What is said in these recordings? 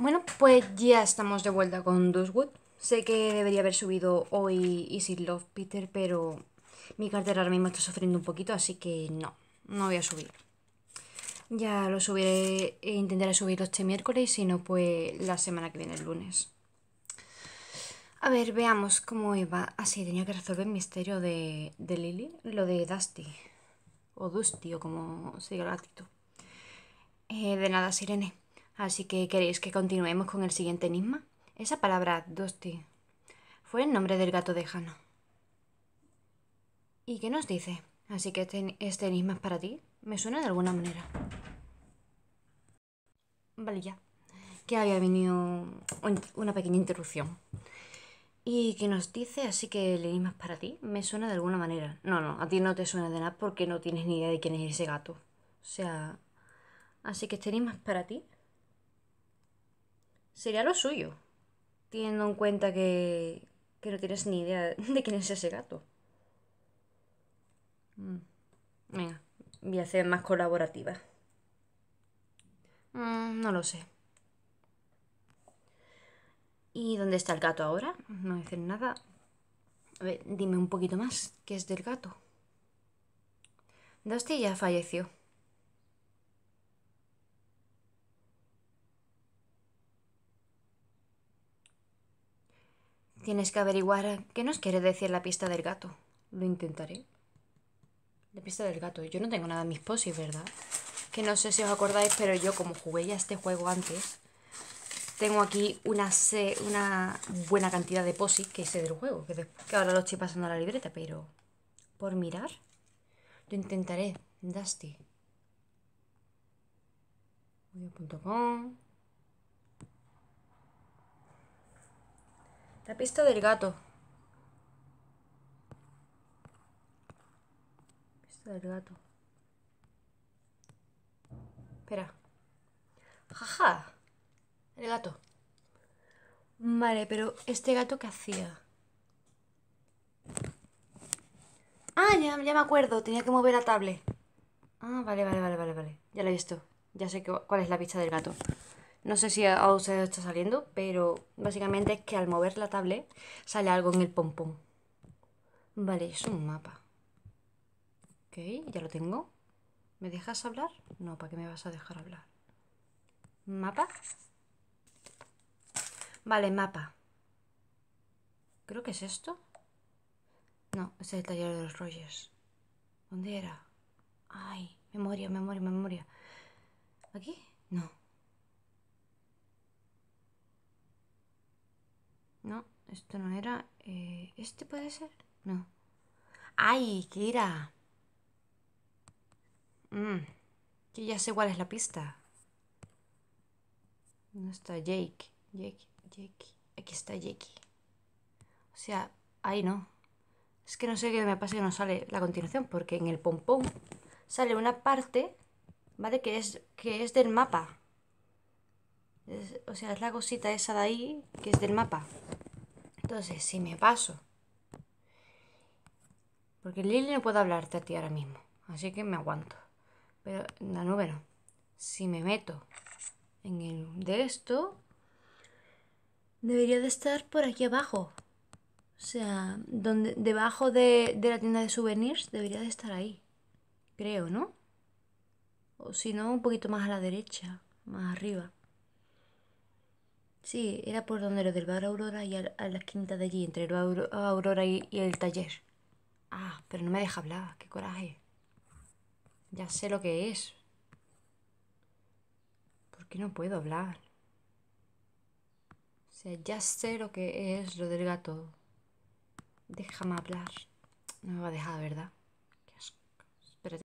Bueno, pues ya estamos de vuelta con Dustwood. Sé que debería haber subido hoy Easy Love Peter, pero mi cartera ahora mismo está sufriendo un poquito, así que no, no voy a subir. Ya lo subiré e intentaré subirlo este miércoles, si no, pues la semana que viene, el lunes. A ver, veamos cómo iba. Así ah, sí, tenía que resolver el misterio de, Lily, lo de Dusty, o Dusty, o como se diga el actitud. Eh, de nada, Sirene. Así que, ¿queréis que continuemos con el siguiente enigma? Esa palabra, Dosti, fue el nombre del gato de Jano. ¿Y qué nos dice? Así que este, este, enigma es para ti. Me suena de alguna manera. Vale, ya. Que había venido una pequeña interrupción. Y qué nos dice, así que el enigma es para ti. Me suena de alguna manera. No, no, a ti no te suena de nada porque no tienes ni idea de quién es ese gato. O sea, así que este enigma es para ti sería lo suyo, teniendo en cuenta que, que no tienes ni idea de quién es ese gato. Mm, venga, voy a hacer más colaborativa. Mm, no lo sé. ¿Y dónde está el gato ahora? No dicen nada. A ver, dime un poquito más. ¿Qué es del gato? Dusty ya falleció. Tienes que averiguar eh, qué nos quiere decir la pista del gato. Lo intentaré. La pista del gato. Yo no tengo nada en mis posis, ¿verdad? Que no sé si os acordáis, pero yo como jugué ya este juego antes, tengo aquí una, una buena cantidad de posis que sé del juego, que, ahora lo estoy pasando a la libreta, pero por mirar, lo intentaré. Dusty. La pista del gato. Pista del gato. Espera. Jaja. El gato. Vale, pero este gato qué hacía. Ah, ya, me acuerdo. Tenía que mover la tablet. Ah, vale, vale, vale, vale, vale. Ya lo he visto. Ya sé cuál es la pista del gato. No sé si a ustedes está saliendo, pero básicamente es que al mover la tablet sale algo en el pompón. Vale, es un mapa. Ok, ya lo tengo. ¿Me dejas hablar? No, ¿para qué me vas a dejar hablar? ¿Mapa? Vale, mapa. Creo que es esto. No, es el taller de los Rogers. ¿Dónde era? Ay, memoria, memoria, memoria. ¿Aquí? No. No, esto no era. Eh, ¿Este puede ser? No. ¡Ay, Kira! ira! que mm, ya sé cuál es la pista. No está Jake. Jake, Jake. Aquí está Jake. O sea, ahí no. Es que no sé qué me pasa que no sale la continuación, porque en el pompón sale una parte, ¿vale? Que es, que es del mapa o sea, es la cosita esa de ahí que es del mapa. Entonces, si me paso. Porque Lili no puedo hablarte a ti ahora mismo. Así que me aguanto. Pero la nube no. Si me meto en el de esto, debería de estar por aquí abajo. O sea, donde, debajo de, de la tienda de souvenirs debería de estar ahí. Creo, ¿no? O si no, un poquito más a la derecha, más arriba. Sí, era por donde lo del bar Aurora y a, a la quinta de allí, entre el bar Aurora y, el taller. Ah, pero no me deja hablar, qué coraje. Ya sé lo que es. ¿Por qué no puedo hablar? O sea, ya sé lo que es lo del gato. Déjame hablar. No me va a dejar, ¿verdad? Qué asco. Espérate.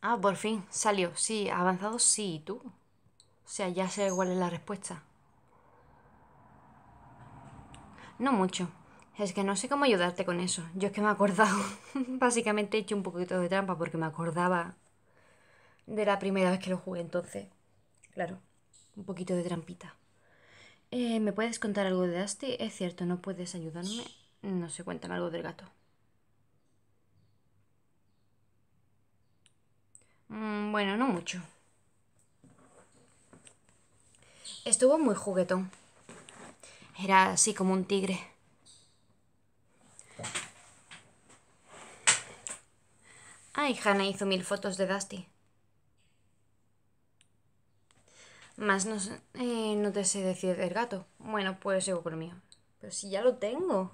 Ah, por fin, salió. Sí, ha avanzado sí, ¿y tú? O sea, ya sé cuál es la respuesta. No mucho. Es que no sé cómo ayudarte con eso. Yo es que me he acordado. Básicamente he hecho un poquito de trampa porque me acordaba de la primera vez que lo jugué. Entonces, claro, un poquito de trampita. Eh, ¿Me puedes contar algo de Dusty? Es cierto, no puedes ayudarme. No sé, cuentan algo del gato. Mm, bueno, no mucho. Estuvo muy juguetón. Era así como un tigre. Ay, Hannah hizo mil fotos de Dusty. Más no, eh, no te sé decir del gato. Bueno, pues sigo con el mío. Pero si ya lo tengo.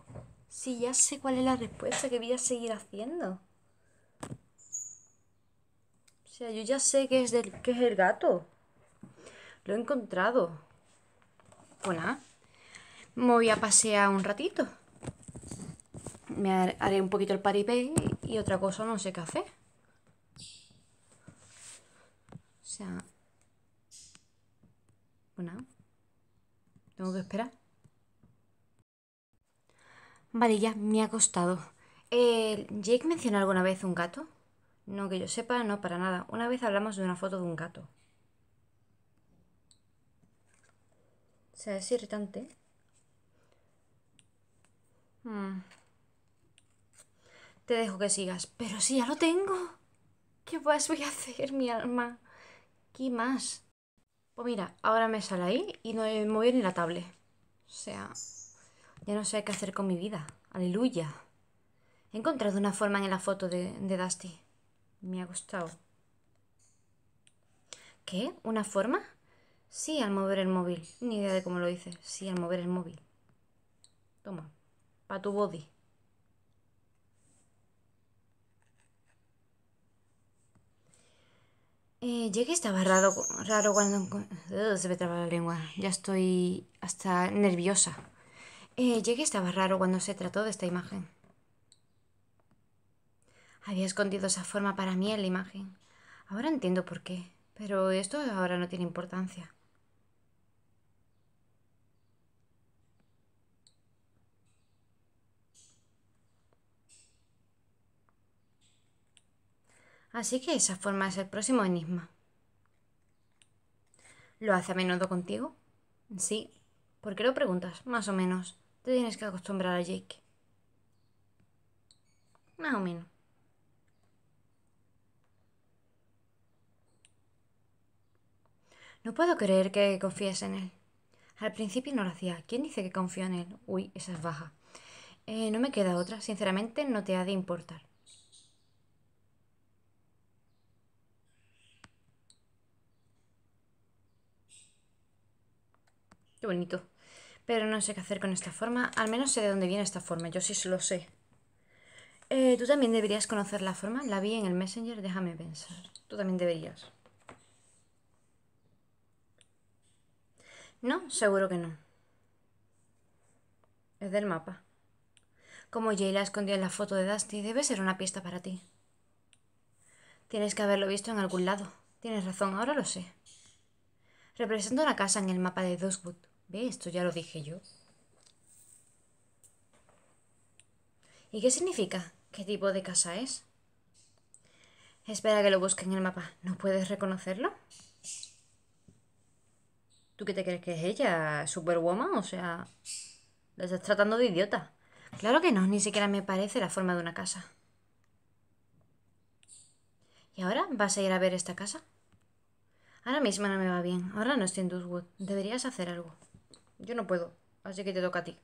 Si ya sé cuál es la respuesta que voy a seguir haciendo. O sea, yo ya sé que es, del, que es el gato. Lo he encontrado. Hola me voy a pasear un ratito. Me haré un poquito el paripé y otra cosa no sé qué hacer. O sea... Bueno, pues tengo que esperar. Vale, ya me ha costado. Eh, ¿Jake mencionó alguna vez un gato? No, que yo sepa, no, para nada. Una vez hablamos de una foto de un gato. O sea, es irritante. Mm. Te dejo que sigas. Pero si ya lo tengo. ¿Qué más voy a hacer, mi alma? ¿Qué más? Pues mira, ahora me sale ahí y no me movido ni la tablet. O sea, ya no sé qué hacer con mi vida. Aleluya. He encontrado una forma en la foto de, de Dusty. Me ha gustado. ¿Qué? ¿Una forma? Sí, al mover el móvil. Ni idea de cómo lo hice. Sí, al mover el móvil. Toma. Para tu body. Eh, estaba raro, raro cuando... se me traba la lengua. Ya estoy hasta nerviosa. Eh, estaba raro cuando se trató de esta imagen. Había escondido esa forma para mí en la imagen. Ahora entiendo por qué. Pero esto ahora no tiene importancia. Así que esa forma es el próximo enigma. ¿Lo hace a menudo contigo? Sí. ¿Por qué lo preguntas? Más o menos. Te tienes que acostumbrar a Jake. Más o menos. No puedo creer que confíes en él. Al principio no lo hacía. ¿Quién dice que confío en él? Uy, esa es baja. Eh, no me queda otra. Sinceramente, no te ha de importar. Qué bonito. Pero no sé qué hacer con esta forma. Al menos sé de dónde viene esta forma. Yo sí lo sé. Eh, tú también deberías conocer la forma. La vi en el Messenger. Déjame pensar. Tú también deberías. No, seguro que no. Es del mapa. Como la escondió en la foto de Dusty, debe ser una pista para ti. Tienes que haberlo visto en algún lado. Tienes razón, ahora lo sé. Representa una casa en el mapa de Doswood. ¿Ve? Esto ya lo dije yo. ¿Y qué significa? ¿Qué tipo de casa es? Espera que lo busque en el mapa. ¿No puedes reconocerlo? ¿Tú qué te crees que es ella? ¿Superwoman? O sea, la estás tratando de idiota. Claro que no, ni siquiera me parece la forma de una casa. ¿Y ahora vas a ir a ver esta casa? Ahora mismo no me va bien. Ahora no estoy en Duswood. Deberías hacer algo. Yo no puedo, así que te toca a ti.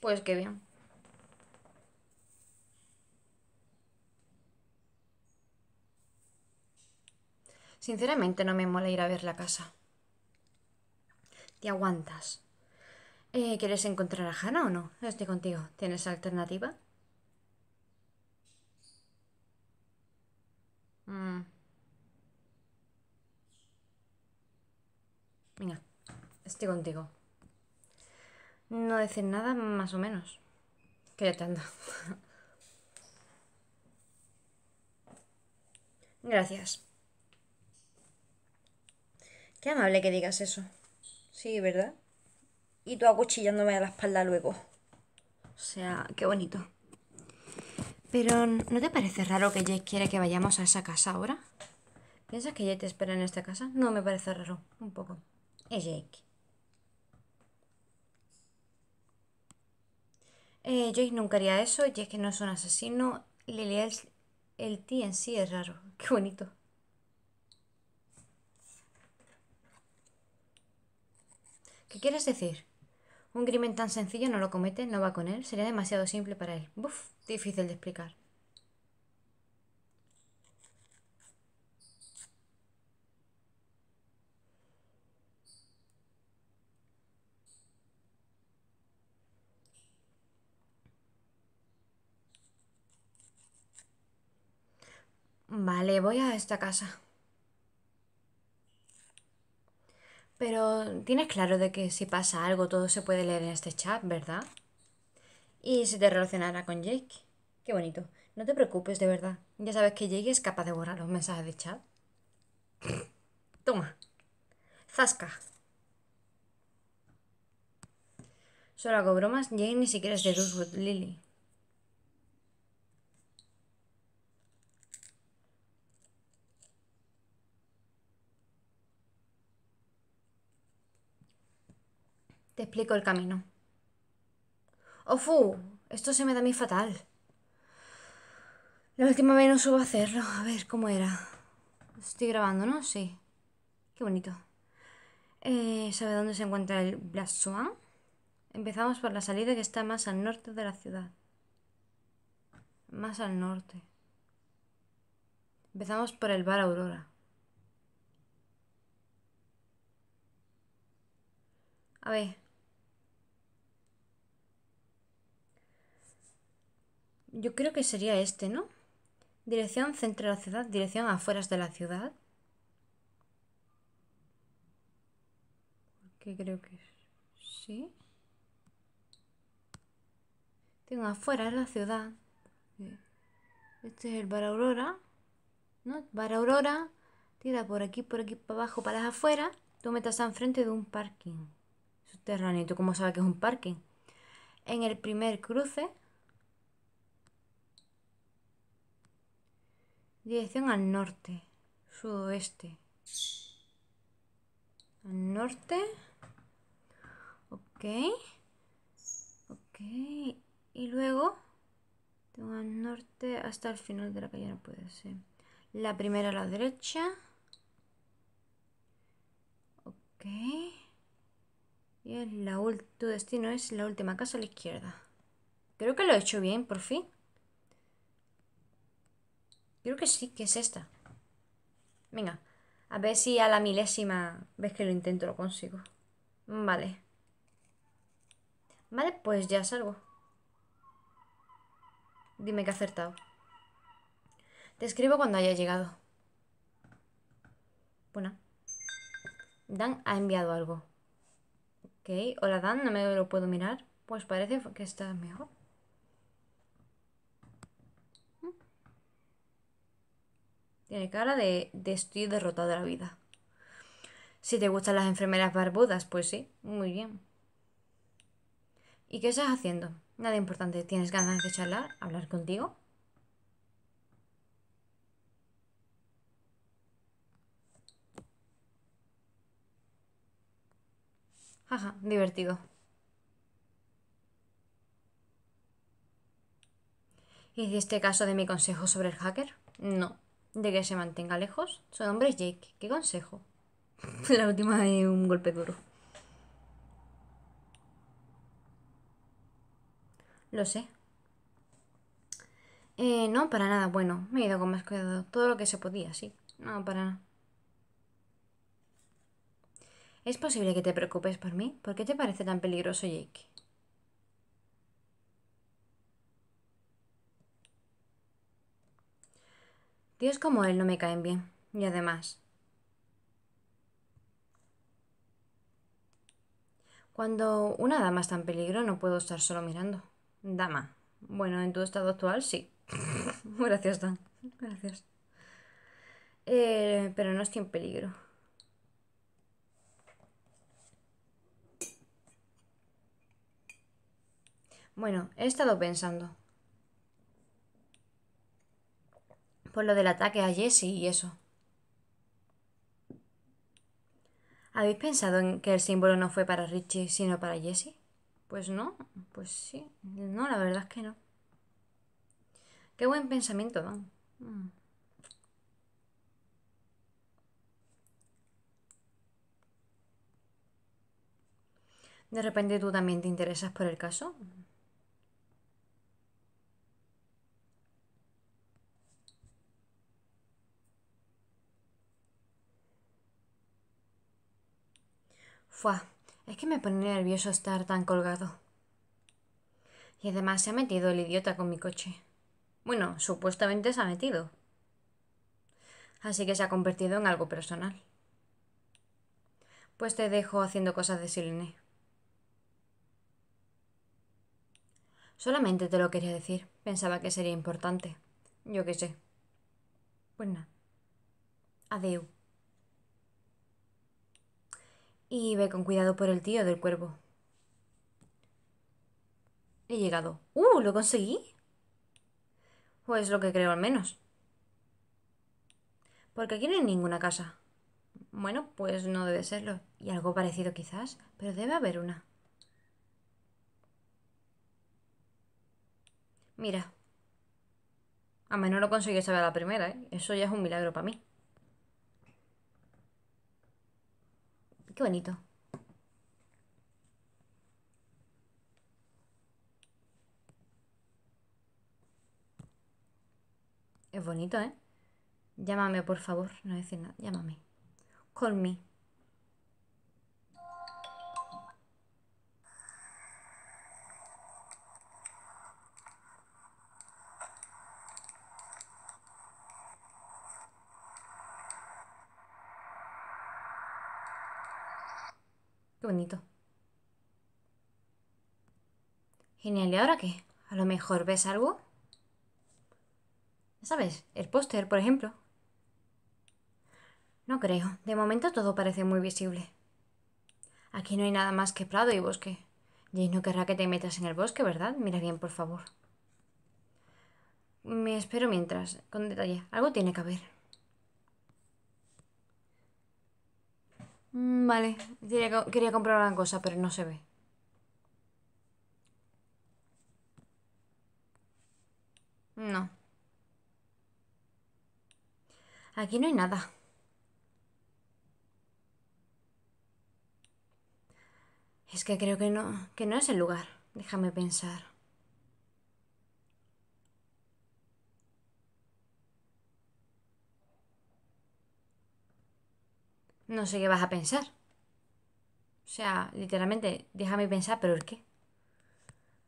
Pues qué bien. Sinceramente no me mola ir a ver la casa. Te aguantas. Eh, ¿Quieres encontrar a Hannah o no? Estoy contigo. ¿Tienes alternativa? Mm. Venga, estoy contigo. No decir nada, más o menos. Que ya te ando. Gracias. Qué amable que digas eso. Sí, ¿verdad? Y tú acuchillándome a la espalda luego. O sea, qué bonito. Pero, ¿no te parece raro que Jake quiere que vayamos a esa casa ahora? ¿Piensas que Jake te espera en esta casa? No, me parece raro, un poco. Jake. Eh, Jake nunca haría eso, que no es un asesino. Lily es el T en sí es raro. Qué bonito. ¿Qué quieres decir? Un crimen tan sencillo no lo comete, no va con él, sería demasiado simple para él. Buf, difícil de explicar. Vale, voy a esta casa. Pero tienes claro de que si pasa algo todo se puede leer en este chat, ¿verdad? Y si te relacionara con Jake. Qué bonito. No te preocupes, de verdad. Ya sabes que Jake es capaz de borrar los mensajes de chat. Toma. Zasca. Solo hago bromas. Jake ni siquiera es de Lily. Te explico el camino. ¡Ofu! Esto se me da a mí fatal. La última vez no subo a hacerlo. A ver cómo era. Estoy grabando, ¿no? Sí. Qué bonito. Eh, ¿Sabe dónde se encuentra el Blasoan? Empezamos por la salida que está más al norte de la ciudad. Más al norte. Empezamos por el bar Aurora. A ver. Yo creo que sería este, ¿no? Dirección centro de la ciudad, dirección afueras de la ciudad. porque creo que es... Sí. Tengo afuera de la ciudad. Eh, este es el bar Aurora. ¿No? Bar Aurora. Tira por aquí, por aquí, para abajo, para afuera. Tú metas enfrente de un parking. Subterráneo. ¿Tú cómo sabes que es un parking? En el primer cruce Dirección al norte, sudoeste. Al norte. Ok. Ok. Y luego, tengo al norte hasta el final de la calle, no puede ser. La primera a la derecha. Ok. Y el tu destino es la última casa a la izquierda. Creo que lo he hecho bien, por fin. Creo que sí, que es esta. Venga, a ver si a la milésima ves que lo intento, lo consigo. Vale. Vale, pues ya salgo. Dime que ha acertado. Te escribo cuando haya llegado. Buena. Dan ha enviado algo. Ok, hola Dan, no me lo puedo mirar. Pues parece que está mejor. Tiene cara de, estoy derrotada de la vida. Si te gustan las enfermeras barbudas, pues sí, muy bien. ¿Y qué estás haciendo? Nada importante. ¿Tienes ganas de charlar? ¿Hablar contigo? Jaja, divertido. este caso de mi consejo sobre el hacker? No, de que se mantenga lejos. Su nombre es Jake. ¿Qué consejo? La última de un golpe duro. Lo sé. Eh, no, para nada. Bueno, me he ido con más cuidado. Todo lo que se podía, sí. No, para nada. ¿Es posible que te preocupes por mí? ¿Por qué te parece tan peligroso, Jake? Tíos como él no me caen bien. Y además... Cuando una dama está en peligro no puedo estar solo mirando. Dama. Bueno, en tu estado actual sí. Gracias, Dan. Gracias. Eh, pero no estoy en peligro. Bueno, he estado pensando. Por pues lo del ataque a Jesse y eso. ¿Habéis pensado en que el símbolo no fue para Richie, sino para Jesse? Pues no, pues sí. No, la verdad es que no. Qué buen pensamiento, ¿no? Mm. ¿De repente tú también te interesas por el caso? Fua, es que me pone nervioso estar tan colgado. Y además se ha metido el idiota con mi coche. Bueno, supuestamente se ha metido. Así que se ha convertido en algo personal. Pues te dejo haciendo cosas de Silene. Solamente te lo quería decir. Pensaba que sería importante. Yo qué sé. Pues nada. Adiós. Y ve con cuidado por el tío del cuervo. He llegado. ¡Uh! ¿Lo conseguí? Pues lo que creo al menos. Porque aquí no hay ninguna casa. Bueno, pues no debe serlo. Y algo parecido quizás, pero debe haber una. Mira. A menos lo conseguí saber a la primera, ¿eh? Eso ya es un milagro para mí. bonito. Es bonito, ¿eh? Llámame, por favor. No decir nada. Llámame. Call me. Genial, ¿y ahora qué? A lo mejor ves algo. sabes, el póster, por ejemplo. No creo, de momento todo parece muy visible. Aquí no hay nada más que prado y bosque. Jane no querrá que te metas en el bosque, ¿verdad? Mira bien, por favor. Me espero mientras, con detalle. Algo tiene que haber. Mm, vale, quería, quería comprar una cosa, pero no se ve. No. Aquí no hay nada. Es que creo que no, que no es el lugar. Déjame pensar. No sé qué vas a pensar. O sea, literalmente, déjame pensar, pero ¿el qué?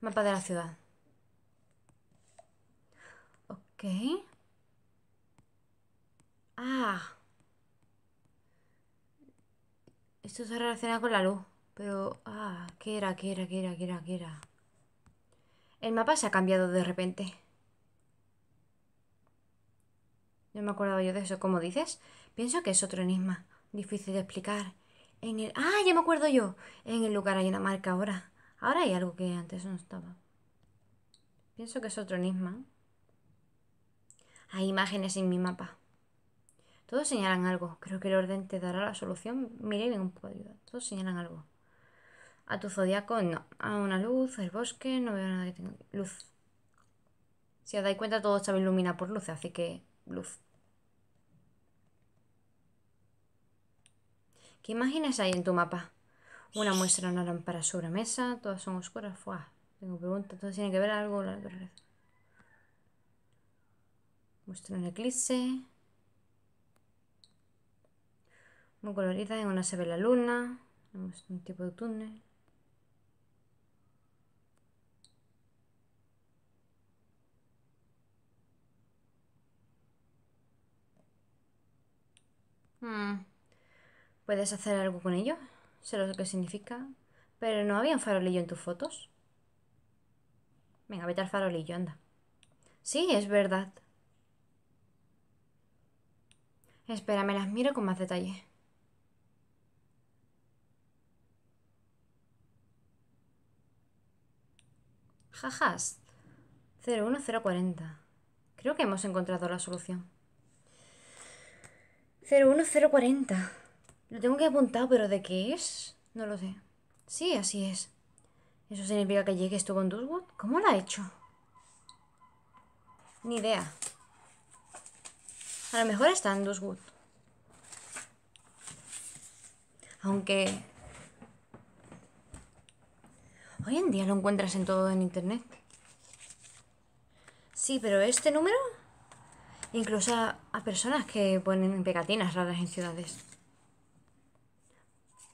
Mapa de la ciudad. Ok. Ah. Esto se relacionado con la luz. Pero, ah, ¿qué era, qué era, qué era, qué era, qué era? El mapa se ha cambiado de repente. No me acordaba yo de eso. ¿Cómo dices? Pienso que es otro enigma difícil de explicar. En el... Ah, ya me acuerdo yo. En el lugar hay una marca ahora. Ahora hay algo que antes no estaba. Pienso que es otro enigma. Hay imágenes en mi mapa. Todos señalan algo. Creo que el orden te dará la solución. Mire bien un poco Todos señalan algo. A tu zodiaco, no. A una luz, el bosque, no veo nada que tenga. Luz. Si os dais cuenta, todo estaba iluminado por luz. así que luz. ¿Qué imágenes hay en tu mapa? Una muestra una lámpara sobre mesa, todas son oscuras. Fuah, tengo preguntas, ¿Todo tiene que ver algo Muestra un eclipse. Muy colorida, en una se ve la luna. Un tipo de túnel. Hmm. Puedes hacer algo con ello, sé lo que significa. Pero no había un farolillo en tus fotos. Venga, vete al farolillo, anda. Sí, es verdad. Espera, las miro con más detalle. Jajas. 01040. Creo que hemos encontrado la solución. 01040. Lo tengo que apuntar, pero ¿de qué es? No lo sé. Sí, así es. ¿Eso significa que llegue estuvo con Duswood? ¿Cómo lo ha hecho? Ni idea. A lo mejor está en Duswood. Aunque... Hoy en día lo encuentras en todo en internet. Sí, pero este número... Incluso a personas que ponen pegatinas raras en ciudades.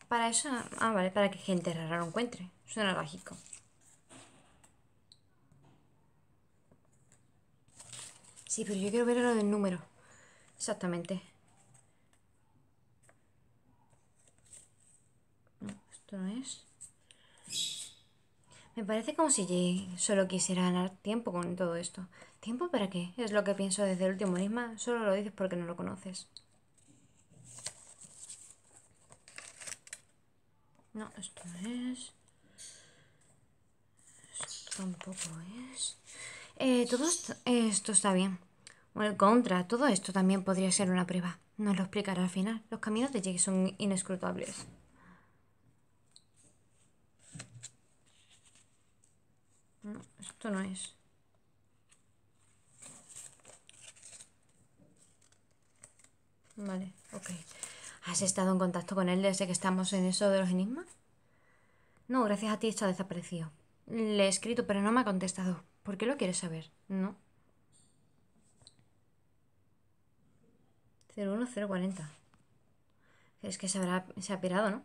Para eso... Ah, vale, para que gente rara lo encuentre. Suena lógico. Sí, pero yo quiero ver lo del número. Exactamente. esto no es. Me parece como si solo quisiera ganar tiempo con todo esto. ¿Tiempo para qué? Es lo que pienso desde el último enigma. Solo lo dices porque no lo conoces. No, esto es... Esto tampoco es... Eh, todo esto, está bien. Bueno, contra, todo esto también podría ser una prueba. No lo explicaré al final. Los caminos de Jake son inescrutables. No, esto no es. Vale, ok. ¿Has estado en contacto con él desde que estamos en eso de los enigmas? No, gracias a ti ha desaparecido. Le he escrito, pero no me ha contestado. ¿Por qué lo quieres saber? No. 01040. Es que se, habrá, se ha pirado, ¿no?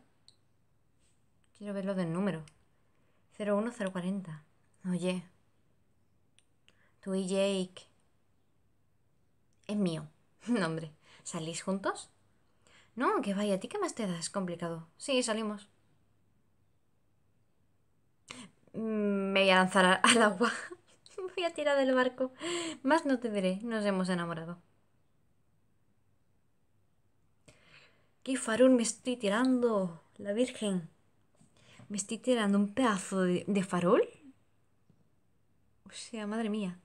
Quiero ver lo del número. 01040. Oye. Tú y Jake. Es mío. Nombre. ¿Salís juntos? No, que vaya, ¿a ti qué más te das? Complicado. Sí, salimos. Mm, me voy a lanzar al agua. voy a tirar del barco. Más no te diré, nos hemos enamorado. ¡Qué farol me estoy tirando! La Virgen. Me estoy tirando un pedazo de, farol. O sea, madre mía.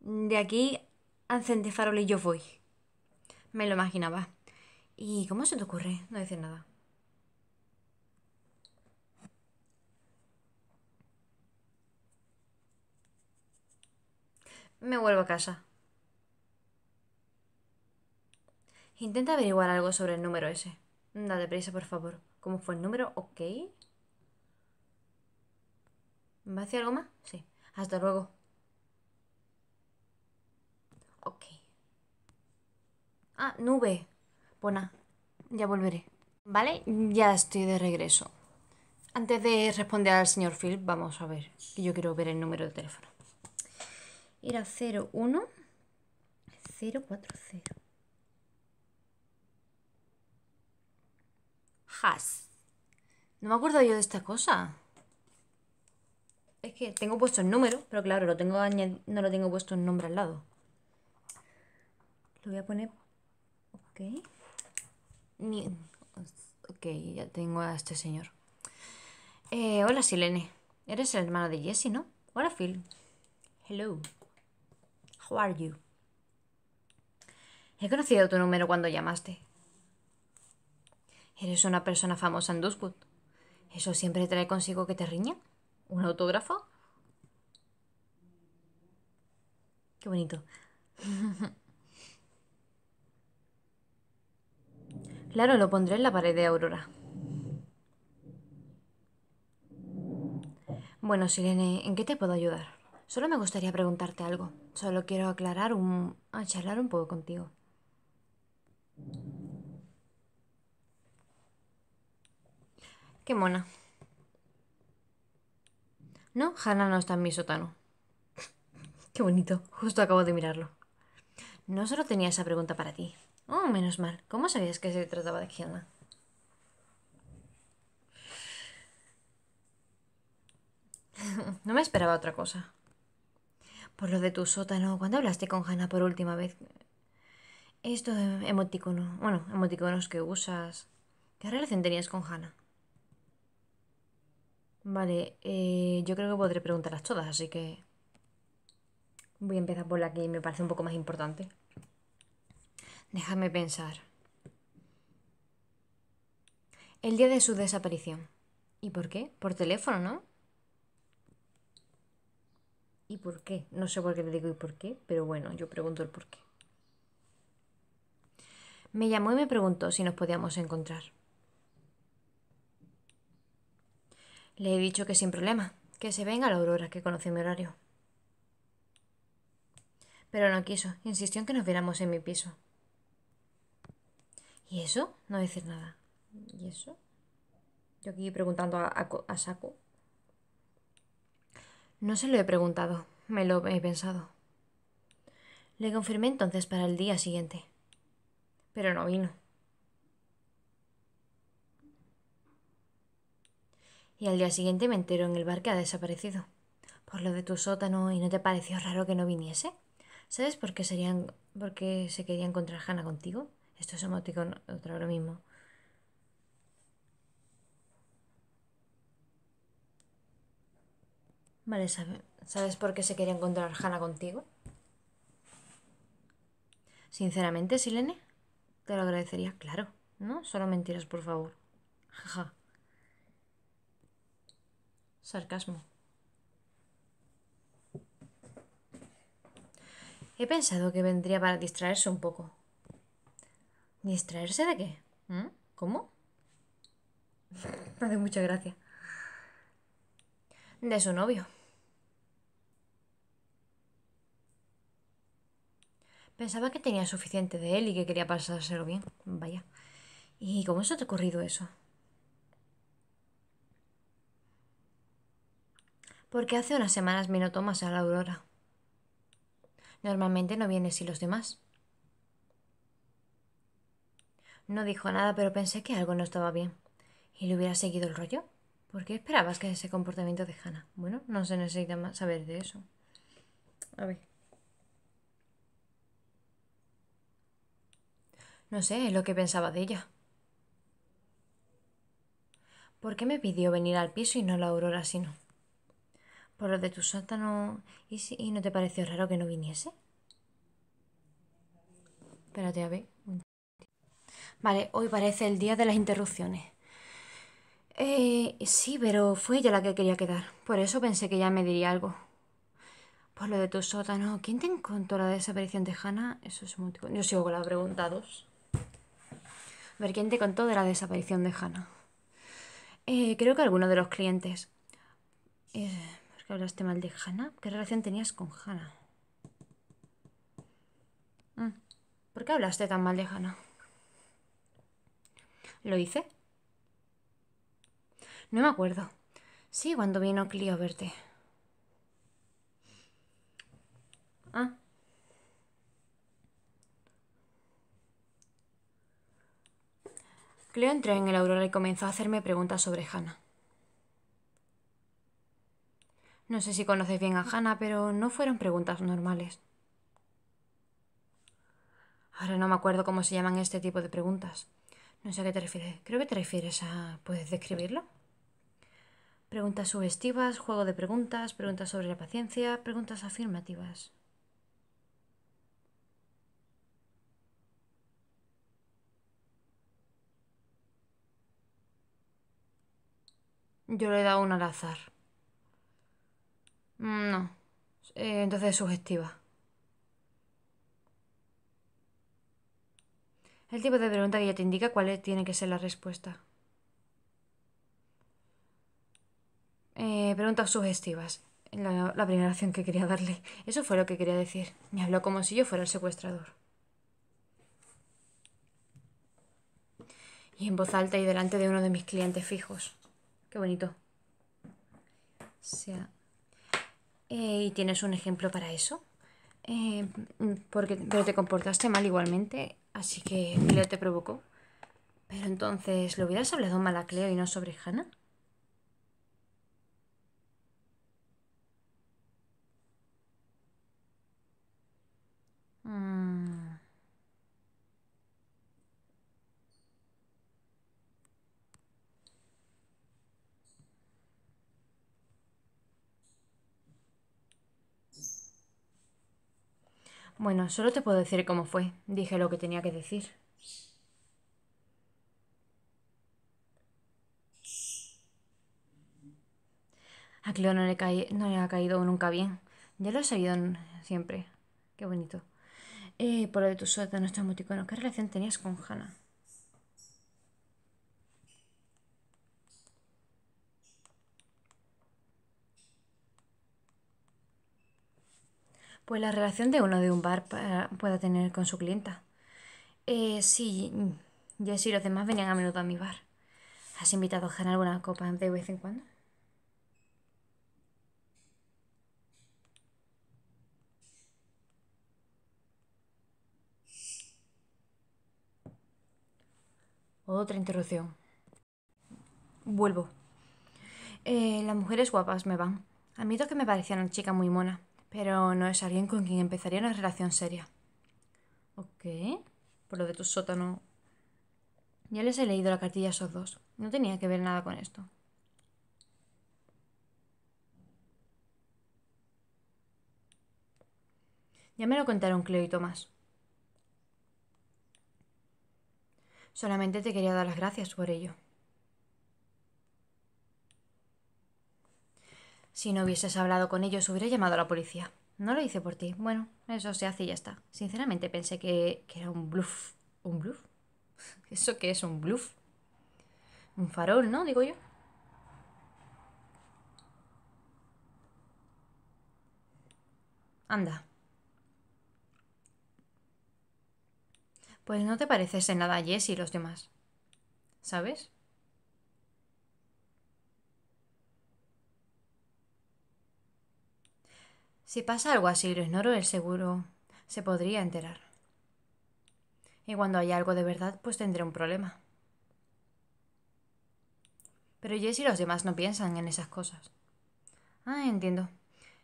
De aquí, de farol y yo voy. Me lo imaginaba. ¿Y cómo se te ocurre no decir nada? Me vuelvo a casa. Intenta averiguar algo sobre el número ese. Date prisa, por favor. ¿Cómo fue el número? Ok. ¿Va hacia algo más? Sí. Hasta luego. Ok. Ah, nube. Buena, pues ya volveré. ¿Vale? Ya estoy de regreso. Antes de responder al señor Phil, vamos a ver, yo quiero ver el número de teléfono. Era 01 040. Has. No me acuerdo yo de esta cosa. Es que tengo puesto el número, pero claro, lo tengo no lo tengo puesto el nombre al lado. Lo voy a poner... Ok. Ni... Ok, ya tengo a este señor. Eh, hola, Silene. Eres el hermano de Jessie ¿no? Hola, Phil. Hello. How are you? He conocido tu número cuando llamaste. Eres una persona famosa en Duskwood. ¿Eso siempre trae consigo que te riña. ¿Un autógrafo? Qué bonito. Claro, lo pondré en la pared de Aurora. Bueno, Sirene, ¿en qué te puedo ayudar? Solo me gustaría preguntarte algo. Solo quiero aclarar un... A ah, charlar un poco contigo. Qué mona. No, Hannah no está en mi sótano. Qué bonito, justo acabo de mirarlo. No solo tenía esa pregunta para ti. Oh, menos mal. ¿Cómo sabías que se trataba de Gianna? no me esperaba otra cosa. Por lo de tu sótano, ¿cuándo hablaste con Hannah por última vez? Esto de em, emoticono, bueno, emoticonos que usas. ¿Qué relación tenías con Hannah? Vale, eh, yo creo que podré preguntarlas todas, así que voy a empezar por la que me parece un poco más importante. Déjame pensar. El día de su desaparición. ¿Y por qué? Por teléfono, ¿no? ¿Y por qué? No sé por qué le digo y por qué, pero bueno, yo pregunto el por qué. Me llamó y me preguntó si nos podíamos encontrar. Le he dicho que sin problema, que se venga a la aurora, que conoce mi horario. Pero no quiso, insistió en que nos viéramos en mi piso. ¿Y eso? No decir nada. ¿Y eso? Yo aquí preguntando a, a, Saco. No se lo he preguntado, me lo he pensado. Le confirmé entonces para el día siguiente. Pero no vino. Y al día siguiente me entero en el bar que ha desaparecido. Por lo de tu sótano, ¿y no te pareció raro que no viniese? ¿Sabes por qué, serían, porque se quería encontrar Hannah contigo? Esto es emoticón otra lo mismo. Vale, ¿sabes por qué se quería encontrar Hannah contigo? Sinceramente, Silene, te lo agradecería, claro, ¿no? Solo mentiras, por favor. Jaja. Sarcasmo. He pensado que vendría para distraerse un poco. ¿Distraerse de qué? ¿Mm? ¿Cómo? No hace mucha gracia. De su novio. Pensaba que tenía suficiente de él y que quería pasárselo bien. Vaya. ¿Y cómo se te ha ocurrido eso? Porque hace unas semanas vino Tomás a la Aurora. Normalmente no viene y los demás. No dijo nada, pero pensé que algo no estaba bien. ¿Y le hubiera seguido el rollo? ¿Por qué esperabas que ese comportamiento de Bueno, no se necesita más saber de eso. A ver. No sé, es lo que pensaba de ella. ¿Por qué me pidió venir al piso y no la aurora sino? ¿Por lo de tu sótano? ¿Y, si, no te pareció raro que no viniese? Espérate, a ver. Vale, hoy parece el día de las interrupciones. Eh, sí, pero fue ella la que quería quedar. Por eso pensé que ya me diría algo. Por lo de tu sótano, ¿quién te encontró la desaparición de Hannah? Eso es muy... Yo sigo con la pregunta 2. A ver, ¿quién te contó de la desaparición de Hannah? Eh, creo que alguno de los clientes. ¿Por eh, qué hablaste mal de Hannah? ¿Qué relación tenías con Hannah? Mm. ¿Por qué hablaste tan mal de Hannah? ¿Lo hice? No me acuerdo. Sí, cuando vino Clio a verte. Ah. Cleo entró en el Aurora y comenzó a hacerme preguntas sobre Hannah. No sé si conoces bien a Hannah, pero no fueron preguntas normales. Ahora no me acuerdo cómo se llaman este tipo de preguntas. No sé a qué te refieres. Creo que te refieres a... ¿Puedes describirlo? Preguntas sugestivas, juego de preguntas, preguntas sobre la paciencia, preguntas afirmativas. Yo le he dado una al azar. Mm, no. Eh, entonces es sugestiva. El tipo de pregunta que ya te indica cuál tiene que ser la respuesta. Eh, preguntas sugestivas. La, primera opción que quería darle. Eso fue lo que quería decir. Me habló como si yo fuera el secuestrador. Y en voz alta y delante de uno de mis clientes fijos. Qué bonito. sea, eh, ¿Y tienes un ejemplo para eso? Eh, porque, pero te comportaste mal igualmente. Así que Cleo te provocó. Pero entonces, ¿lo hubieras hablado mal a Cleo y no sobre Hannah? Bueno, solo te puedo decir cómo fue. Dije lo que tenía que decir. A Cleo no le, ha caído nunca bien. Ya lo he sabido siempre. Qué bonito. Eh, por lo de tu suerte, estás mutícono. ¿qué relación tenías con Hannah? pues la relación de uno de un bar pueda tener con su clienta. Eh, sí, Jess y los demás venían a menudo a mi bar. ¿Has invitado a Jan alguna copa de vez en cuando? Otra interrupción. Vuelvo. Eh, las mujeres guapas me van. A Admito que me parecía una chica muy mona. Pero no es alguien con quien empezaría una relación seria. Ok, por lo de tu sótano. Ya les he leído la cartilla a esos dos. No tenía que ver nada con esto. Ya me lo contaron Cleo y Tomás. Solamente te quería dar las gracias por ello. Si no hubieses hablado con ellos, hubiera llamado a la policía. No lo hice por ti. Bueno, eso se hace y ya está. Sinceramente pensé que, era un bluff. ¿Un bluff? ¿Eso qué es un bluff? Un farol, ¿no? Digo yo. Anda. Pues no te pareces en nada a Jess y los demás. ¿Sabes? Si pasa algo así y lo ignoro, el seguro se podría enterar. Y cuando haya algo de verdad, pues tendré un problema. Pero Jessy y los demás no piensan en esas cosas. Ah, entiendo.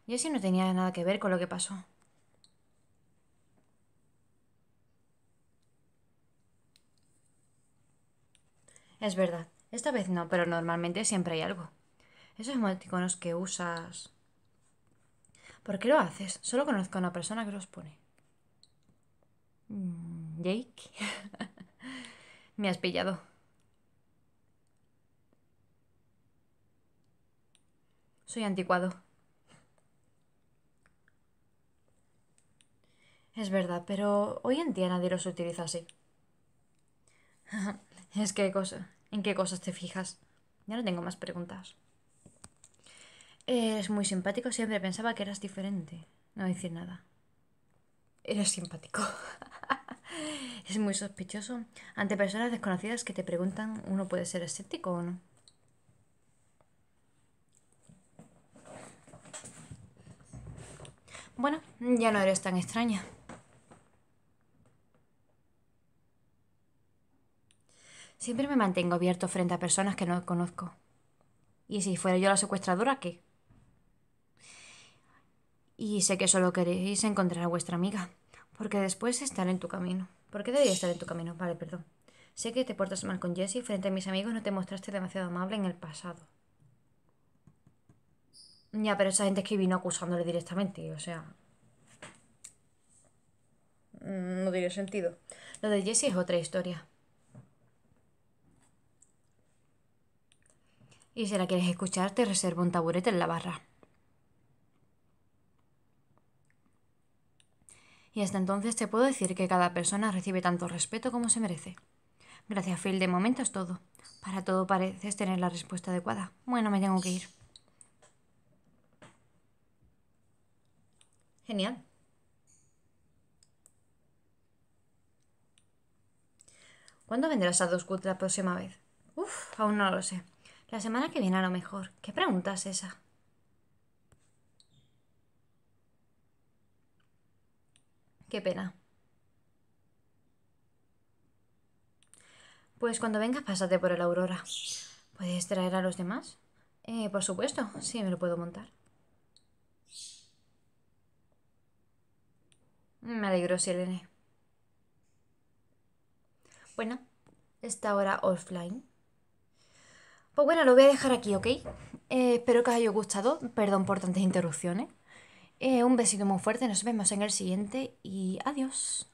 Jessy no tenía nada que ver con lo que pasó. Es verdad. Esta vez no, pero normalmente siempre hay algo. Esos emoticonos que usas ¿Por qué lo haces? Solo conozco a una persona que los pone. Mm, Jake. Me has pillado. Soy anticuado. Es verdad, pero hoy en día nadie los utiliza así. es que cosa, ¿en qué cosas te fijas? Ya no tengo más preguntas. Eres muy simpático, siempre pensaba que eras diferente. No decir nada. Eres simpático. es muy sospechoso. Ante personas desconocidas que te preguntan, ¿uno puede ser escéptico o no? Bueno, ya no eres tan extraña. Siempre me mantengo abierto frente a personas que no conozco. Y si fuera yo la secuestradora, ¿qué? Y sé que solo queréis encontrar a vuestra amiga, porque después estaré en tu camino. ¿Por qué debería estar en tu camino? Vale, perdón. Sé que te portas mal con Jessie, frente a mis amigos no te mostraste demasiado amable en el pasado. Ya, pero esa gente es que vino acusándole directamente, o sea... Mm, no tiene sentido. Lo de Jessie es otra historia. Y si la quieres escuchar, te reservo un taburete en la barra. y hasta entonces te puedo decir que cada persona recibe tanto respeto como se merece. Gracias, Phil, de momento es todo. Para todo pareces tener la respuesta adecuada. Bueno, me tengo que ir. Genial. ¿Cuándo vendrás a Doswood la próxima vez? Uf, aún no lo sé. La semana que viene a lo mejor. ¿Qué preguntas es esa? Qué pena. Pues cuando vengas, pásate por el Aurora. ¿Puedes traer a los demás? Eh, por supuesto, sí, me lo puedo montar. Me alegro, Selene. Bueno, está ahora offline. Pues bueno, lo voy a dejar aquí, ¿ok? Eh, espero que os haya gustado. Perdón por tantas interrupciones. Eh, un besito muy fuerte, nos vemos en el siguiente y adiós.